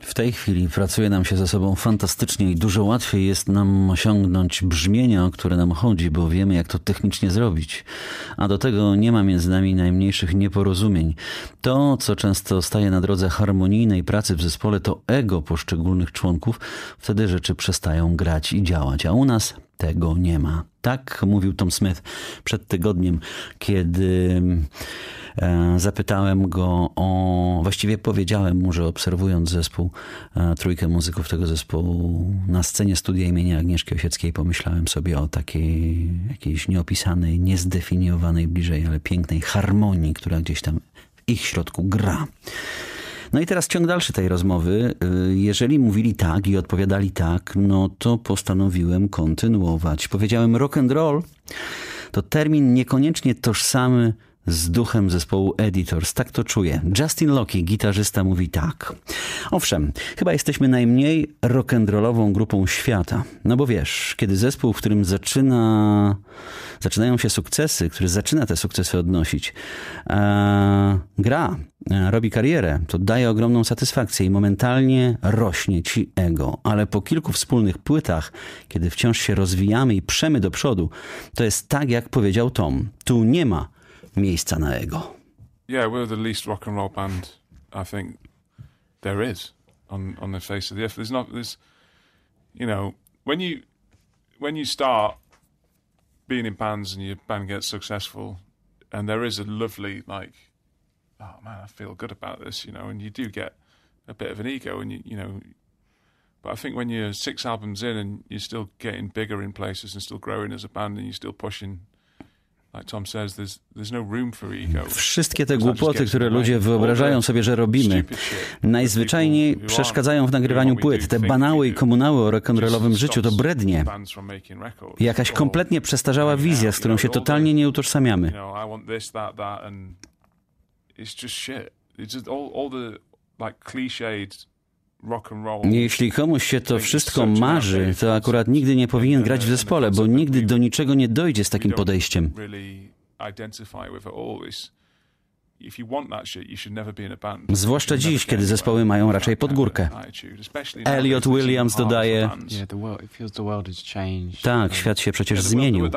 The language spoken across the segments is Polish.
W tej chwili pracuje nam się ze sobą fantastycznie i dużo łatwiej jest nam osiągnąć brzmienia, o które nam chodzi, bo wiemy, jak to technicznie zrobić. A do tego nie ma między nami najmniejszych nieporozumień. To, co często staje na drodze harmonijnej pracy w zespole, to ego poszczególnych członków. Wtedy rzeczy przestają grać i działać, a u nas tego nie ma. Tak mówił Tom Smith przed tygodniem, kiedy E, zapytałem go o, właściwie powiedziałem mu, że obserwując zespół, e, trójkę muzyków tego zespołu na scenie studia imienia Agnieszki Osieckiej pomyślałem sobie o takiej jakiejś nieopisanej, niezdefiniowanej bliżej, ale pięknej harmonii, która gdzieś tam w ich środku gra. No i teraz ciąg dalszy tej rozmowy. E, jeżeli mówili tak i odpowiadali tak, no to postanowiłem kontynuować. Powiedziałem rock and roll to termin niekoniecznie tożsamy z duchem zespołu Editors. Tak to czuję. Justin Locke, gitarzysta, mówi tak. Owszem, chyba jesteśmy najmniej rock'n'rollową grupą świata. No bo wiesz, kiedy zespół, w którym zaczyna, zaczynają się sukcesy, który zaczyna te sukcesy odnosić, e, gra, e, robi karierę, to daje ogromną satysfakcję i momentalnie rośnie ci ego. Ale po kilku wspólnych płytach, kiedy wciąż się rozwijamy i przemy do przodu, to jest tak, jak powiedział Tom. Tu nie ma miejsca na ego. Yeah, we're the least rock and roll band I think there is on on the face of the earth. There's not there's you know when you when you start being in bands and your band gets successful and there is a lovely like oh man I feel good about this you know and you do get a bit of an ego and you you know but I think when you're six albums in and you're still getting bigger in places and still growing as a band and you're still pushing No Wszystkie te głupoty, które ludzie wyobrażają sobie, że robimy, najzwyczajniej przeszkadzają w nagrywaniu płyt. Te banały i komunały o rock'n'rollowym życiu to brednie. Jakaś kompletnie przestarzała wizja, z którą się totalnie nie utożsamiamy. It's just all, all the like cliched jeśli komuś się to wszystko marzy, to akurat nigdy nie powinien grać w uh, zespole, bo nigdy do niczego nie dojdzie z takim podejściem. Zwłaszcza dziś, kiedy zespoły mają raczej pod górkę. Elliot Williams dodaje: Tak, świat się przecież zmienił.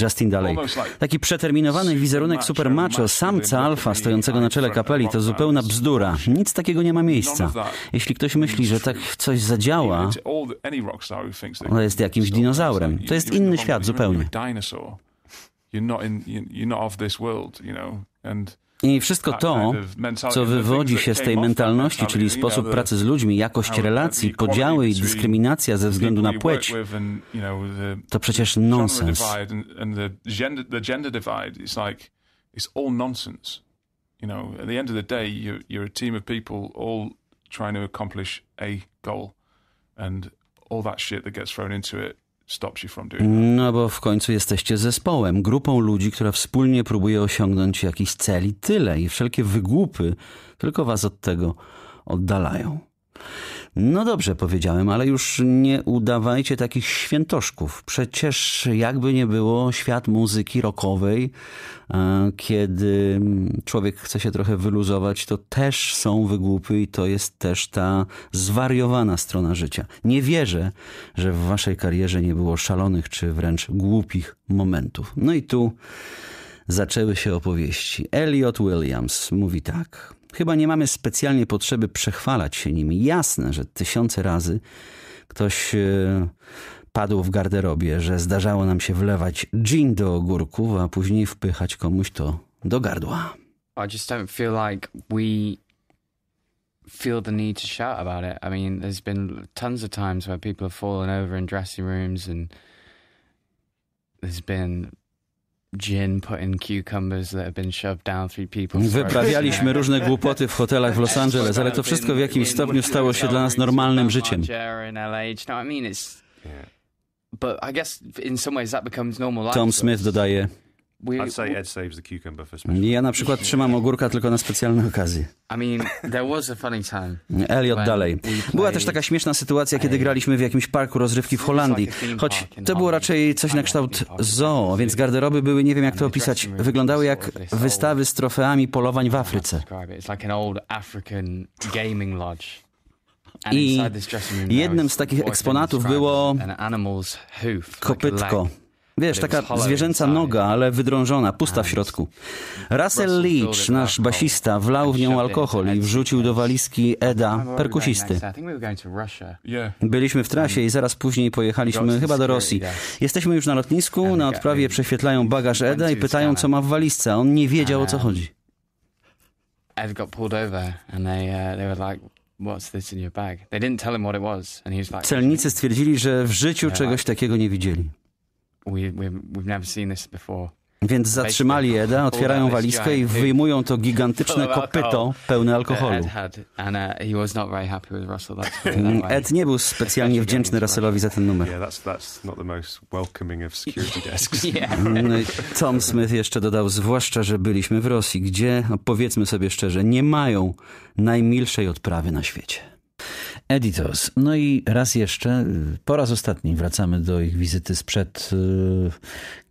Justin dalej. Taki przeterminowany wizerunek supermacho, samca alfa stojącego na czele kapeli, to zupełna bzdura. Nic takiego nie ma miejsca. Jeśli ktoś myśli, że tak coś zadziała, on no, jest jakimś dinozaurem. To jest inny świat zupełnie. You're not in, you're not of this world, you know, and i wszystko tak, to, tak, co wywodzi się z tej mentalności, czyli sposób pracy z ludźmi, jakość relacji, podziały i dyskryminacja ze względu na płeć, to przecież nonsens. nonsense. You know, at the end of the day, you're a team of people all trying to accomplish a goal, and all that shit that gets thrown into it no bo w końcu jesteście zespołem, grupą ludzi, która wspólnie próbuje osiągnąć jakiś cel i tyle. I wszelkie wygłupy tylko was od tego oddalają. No dobrze, powiedziałem, ale już nie udawajcie takich świętoszków. Przecież jakby nie było świat muzyki rockowej, e, kiedy człowiek chce się trochę wyluzować, to też są wygłupy i to jest też ta zwariowana strona życia. Nie wierzę, że w waszej karierze nie było szalonych czy wręcz głupich momentów. No i tu zaczęły się opowieści. Elliot Williams mówi tak. Chyba nie mamy specjalnie potrzeby przechwalać się nimi. Jasne, że tysiące razy ktoś e, padł w garderobie, że zdarzało nam się wlewać gin do ogórków, a później wpychać komuś to do gardła. I just don't feel like we feel the need to shout about it. I mean, there's been tons of times where people have fallen over in dressing rooms and there's been gin put in cucumbers that have been shoved down Wyprawialiśmy różne głupoty w hotelach w Los Angeles, ale to wszystko w jakimś stopniu stało się dla nas normalnym życiem. Tom Smith dodaje, we, I'd say Ed saves the cucumber for special. Ja na przykład trzymam ogórka tylko na specjalne okazje. I mean, there was a funny time. Elliot dalej. Była też taka śmieszna sytuacja, kiedy graliśmy w jakimś parku rozrywki w Holandii. Choć to było raczej coś na kształt zoo, więc garderoby były, nie wiem jak to opisać, wyglądały jak wystawy z trofeami polowań w Afryce. I jednym z takich eksponatów było kopytko Wiesz, taka zwierzęca noga, ale wydrążona, pusta w tak. środku. Russell Leach, nasz tak. basista, wlał w nią alkohol i wrzucił do walizki Eda, perkusisty. Byliśmy w trasie i zaraz później pojechaliśmy chyba do Rosji. Jesteśmy już na lotnisku, na odprawie prześwietlają bagaż Eda i pytają, co ma w walizce, on nie wiedział, o co chodzi. Uh, uh, Celnicy stwierdzili, że w życiu czegoś takiego nie widzieli. Więc zatrzymali Eda, otwierają walizkę i wyjmują to gigantyczne kopyto pełne alkoholu. Uh, mm, Ed nie był specjalnie wdzięczny Russellowi za ten numer. Mm, no Tom Smith jeszcze dodał, zwłaszcza, że byliśmy w Rosji, gdzie, no, powiedzmy sobie szczerze, nie mają najmilszej odprawy na świecie. Editors. No i raz jeszcze, po raz ostatni wracamy do ich wizyty sprzed yy,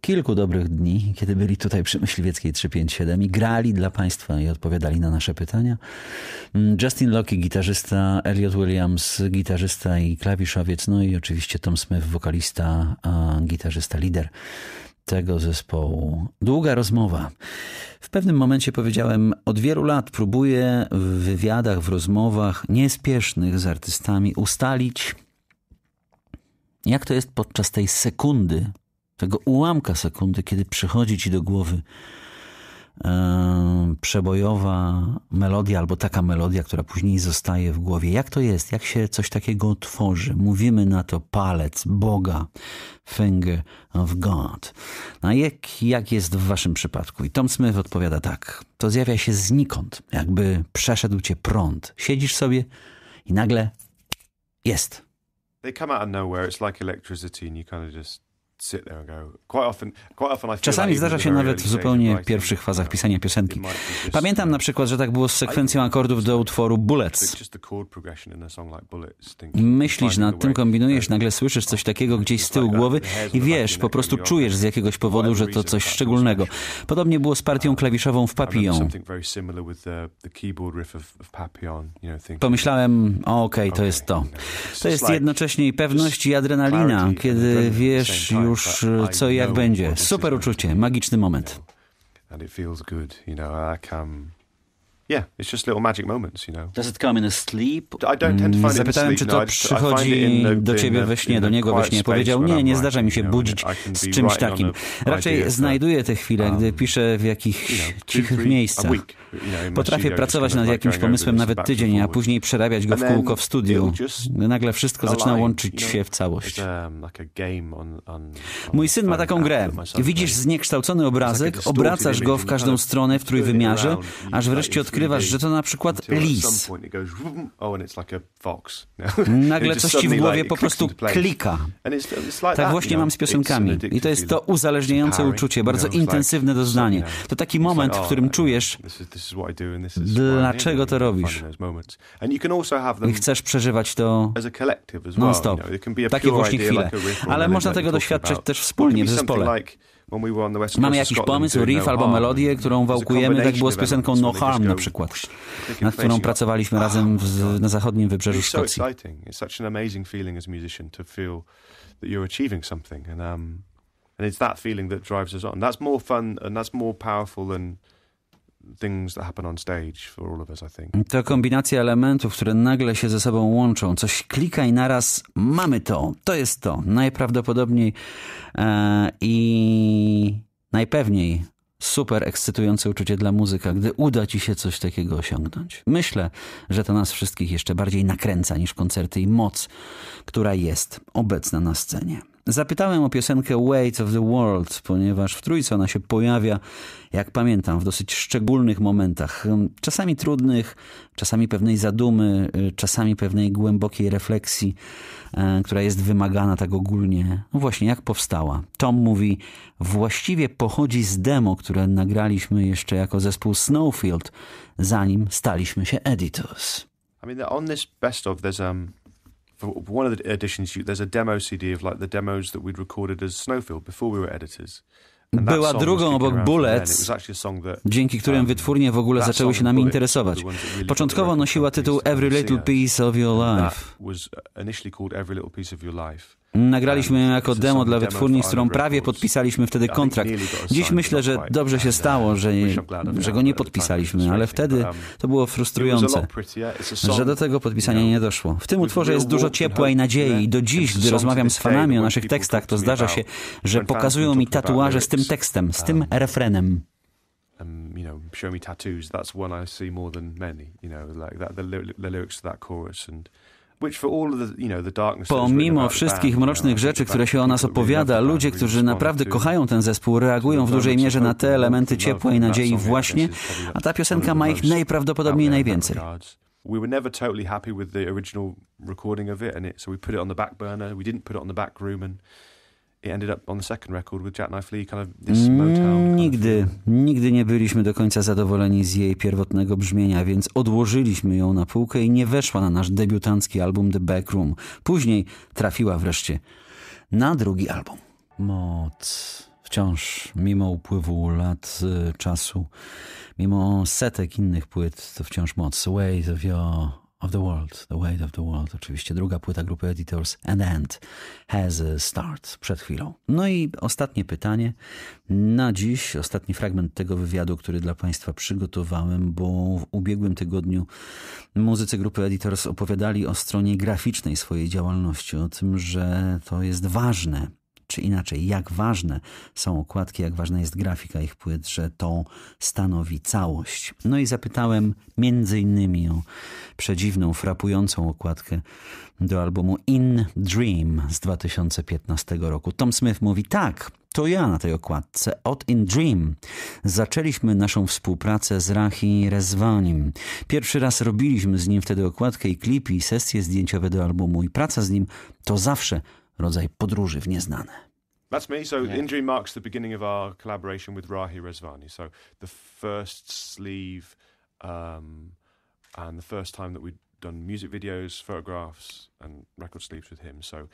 kilku dobrych dni, kiedy byli tutaj przy Myśliwieckiej 357 i grali dla Państwa i odpowiadali na nasze pytania. Mm, Justin Locke, gitarzysta, Elliot Williams, gitarzysta i klawiszowiec, no i oczywiście Tom Smith, wokalista, gitarzysta, lider tego zespołu. Długa rozmowa. W pewnym momencie powiedziałem, od wielu lat próbuję w wywiadach, w rozmowach niespiesznych z artystami ustalić, jak to jest podczas tej sekundy, tego ułamka sekundy, kiedy przychodzi ci do głowy, przebojowa melodia albo taka melodia, która później zostaje w głowie. Jak to jest? Jak się coś takiego tworzy? Mówimy na to palec Boga, finger of God. No a jak, jak jest w waszym przypadku? I Tom Smith odpowiada tak. To zjawia się znikąd, jakby przeszedł cię prąd. Siedzisz sobie i nagle jest. They come out of nowhere. It's like electricity and you kind of just Czasami zdarza się nawet w zupełnie pierwszych fazach pisania piosenki. Pamiętam na przykład, że tak było z sekwencją akordów do utworu Bullets. Myślisz nad tym, kombinujesz, nagle słyszysz coś takiego gdzieś z tyłu głowy uh, i wiesz, po prostu czujesz z jakiegoś powodu, że to coś szczególnego. Podobnie było z partią um, klawiszową w Papillon. Pomyślałem, okej, okay, to jest to. To jest jednocześnie i pewność i adrenalina, kiedy wiesz już, już e, co i jak będzie. Super uczucie, magiczny moment. And it feels good, you know. I come Yeah, it's just little magic moments, you know. Does it come in a sleep? I don't tend to find Zapytałem, czy to przychodzi do ciebie we śnie, do niego we śnie. Powiedział, nie, nie zdarza mi się budzić z czymś takim. Raczej znajduję te chwile, gdy um, piszę w jakichś cichych miejscach. Potrafię pracować nad jakimś pomysłem nawet tydzień, a później przerabiać go w kółko w studiu. Nagle wszystko zaczyna łączyć się w całość. Um, Mój syn ma taką grę. Widzisz zniekształcony obrazek, obracasz go w każdą stronę w trójwymiarze, aż wreszcie odkryjesz odkrywasz, że to na przykład lis. Oh, Nagle coś ci w głowie po prostu klika. Tak właśnie mam z piosenkami. I to jest to uzależniające uczucie, bardzo intensywne doznanie. To taki moment, w oh, którym czujesz, dlaczego to robisz. I chcesz przeżywać to non-stop. Takie właśnie chwile. Ale można tego doświadczać też wspólnie w zespole. Mamy jakiś pomysł, riff albo oh, melodię, którą wałkujemy, tak było z piosenką No Harm na przykład, nad którą pracowaliśmy ah, razem w, na zachodnim wybrzeżu Szkocji. Um, and it's that feeling that drives us on. That's more fun and that's more powerful than to kombinacja elementów, które nagle się ze sobą łączą. Coś klika i naraz mamy to. To jest to. Najprawdopodobniej e, i najpewniej super ekscytujące uczucie dla muzyka, gdy uda ci się coś takiego osiągnąć. Myślę, że to nas wszystkich jeszcze bardziej nakręca niż koncerty i moc, która jest obecna na scenie. Zapytałem o piosenkę Weight of the World, ponieważ w trójce ona się pojawia, jak pamiętam, w dosyć szczególnych momentach. Czasami trudnych, czasami pewnej zadumy, czasami pewnej głębokiej refleksji, e, która jest wymagana tak ogólnie. No właśnie, jak powstała? Tom mówi, właściwie pochodzi z demo, które nagraliśmy jeszcze jako zespół Snowfield, zanim staliśmy się Editors. I mean, on this best of, there's um, for one of the editions, you, there's a demo CD of like the demos that we'd recorded as Snowfield before we were editors. Była drugą obok Bullets, dzięki którym um, wytwórnie w ogóle zaczęły się nami interesować. Początkowo nosiła tytuł uh, Every Little Piece of Your Life. Nagraliśmy ją jako demo dla wytwórni, z którą prawie podpisaliśmy wtedy tak, kontrakt. Dziś myślę, że dobrze się tak, tak. stało, że, że go nie podpisaliśmy, ale wtedy um, to było frustrujące, że do tego podpisania nie doszło. W tym utworze jest dużo ciepła i nadziei. Do dziś, gdy rozmawiam z fanami o naszych tekstach, to zdarza się, że pokazują mi tatuaże z tym tekstem, z tym um, refrenem. Um, tattoos. That's one I see more than many. You know, like that, the, the lyrics to that chorus and Pomimo wszystkich mrocznych rzeczy, które się o nas opowiada, ludzie, którzy naprawdę kochają ten zespół, reagują w dużej mierze na te elementy ciepła i nadziei właśnie, a ta piosenka ma ich najprawdopodobniej najwięcej. We were never totally happy with the original recording of it, and it, so we put it on the back burner. We didn't put it on the back room, and it ended up on the second record with Lee, kind of this Nigdy, nigdy nie byliśmy do końca zadowoleni z jej pierwotnego brzmienia, więc odłożyliśmy ją na półkę i nie weszła na nasz debiutancki album The Backroom. Później trafiła wreszcie na drugi album. Moc. Wciąż, mimo upływu lat y, czasu, mimo setek innych płyt, to wciąż moc. Ways of Your of the World, The Weight of the World, oczywiście druga płyta grupy Editors and End has a start przed chwilą. No i ostatnie pytanie na dziś, ostatni fragment tego wywiadu, który dla Państwa przygotowałem, bo w ubiegłym tygodniu muzycy grupy Editors opowiadali o stronie graficznej swojej działalności, o tym, że to jest ważne, czy inaczej, jak ważne są okładki, jak ważna jest grafika ich płyt, że to stanowi całość. No i zapytałem między innymi o przedziwną, frapującą okładkę do albumu In Dream z 2015 roku. Tom Smith mówi tak. To ja na tej okładce, od In Dream. Zaczęliśmy naszą współpracę z Rahi Rezwanim. Pierwszy raz robiliśmy z nim wtedy okładkę i klip, i sesje zdjęciowe do albumu, i praca z nim to zawsze rodzaj podróży w nieznane. That's me. So yeah. Injury marks the beginning of our collaboration with Rahi Rezvani. So the first sleeve um, and the first time that we'd done music videos, photographs, and record sleeps with him. So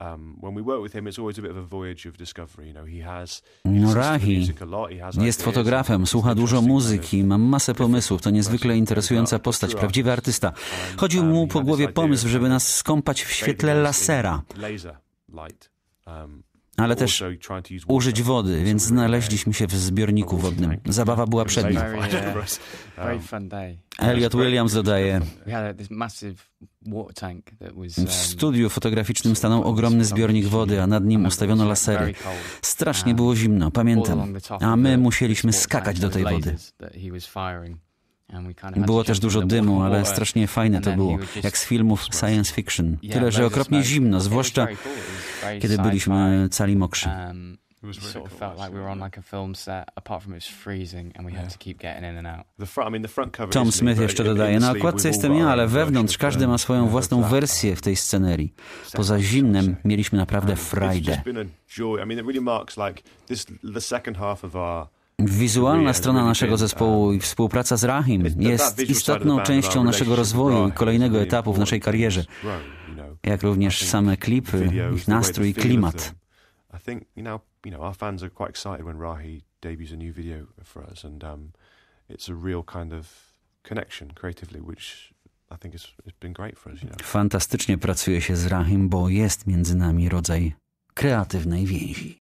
um, when we work with him, it's always a bit of a voyage of discovery. You know, he has. No jest fotografem, słucha dużo muzyki, ma masę pomysłów. To niezwykle interesująca postać, prawdziwy artysta. Chodził um, mu po głowie pomysł, żeby nas skąpać w świetle lasera. Um, ale też użyć wody, więc znaleźliśmy się w zbiorniku wodnym. Zabawa była przednia. Uh, Elliot Williams dodaje, w um, studiu fotograficznym stanął ogromny zbiornik wody, a nad nim ustawiono lasery. Strasznie um, było zimno, pamiętam, a my musieliśmy skakać do tej wody. Było też dużo dymu, ale strasznie fajne to było, jak z filmów science fiction. Tyle, że okropnie zimno, zwłaszcza kiedy byliśmy cali mokrzy. Um, sort of felt like we were on like a film set, apart from it was freezing and we had to keep getting in and out. Tom Smith jeszcze dodaje, na no, okładce jestem ja, ale wewnątrz każdy ma swoją własną wersję w tej scenerii. Poza zimnem mieliśmy naprawdę frajdę. Wizualna strona naszego um, zespołu i współpraca z Rahim jest istotną częścią naszego rozwoju i kolejnego etapu w naszej karierze jak również same klipy, ich nastrój klimat. Fantastycznie pracuje się z Rahim, bo jest między nami rodzaj kreatywnej więzi.